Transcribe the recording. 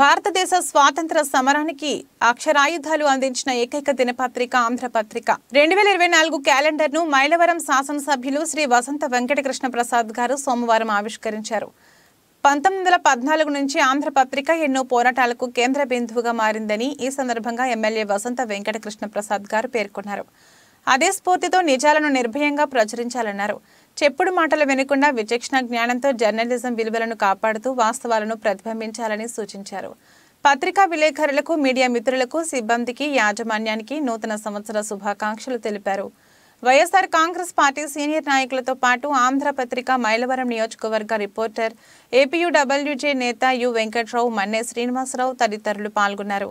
భారతదేశ స్వాతంత్ర సమరానికి అక్షరాయుధాలు అందించిన ఏకైక దినపత్రిక ఆంధ్రపత్రిక రెండు వేల ఇరవై నాలుగు క్యాలెండర్ ను మైలవరం శాసనసభ్యులు శ్రీ వసంత వెంకటకృష్ణ ప్రసాద్ గారు సోమవారం ఆవిష్కరించారు పంతొమ్మిది వందల పద్నాలుగు నుంచి ఆంధ్రపత్రిక ఎన్నో పోరాటాలకు కేంద్ర బిందువుగా మారిందని ఈ సందర్భంగా ఎమ్మెల్యే వసంత వెంకటకృష్ణ ప్రసాద్ గారు పేర్కొన్నారు అదే స్ఫూర్తితో నిజాలను నిర్భయంగా ప్రచురించాలన్నారు చెప్పుడు మాటలు వినకుండా విచక్షణ జ్ఞానంతో జర్నలిజం విలువలను కాపాడుతూ వాస్తవాలను ప్రతిబింబించాలని సూచించారు పత్రికా విలేకరులకు మీడియా మిత్రులకు సిబ్బందికి యాజమాన్యానికి నూతన సంవత్సర శుభాకాంక్షలు తెలిపారు వైఎస్ఆర్ కాంగ్రెస్ పార్టీ సీనియర్ నాయకులతో పాటు ఆంధ్రపత్రిక మైలవరం నియోజకవర్గ రిపోర్టర్ ఏపీయూడబ్ల్యూజే నేత యు వెంకట్రావు మన్నే శ్రీనివాసరావు తదితరులు పాల్గొన్నారు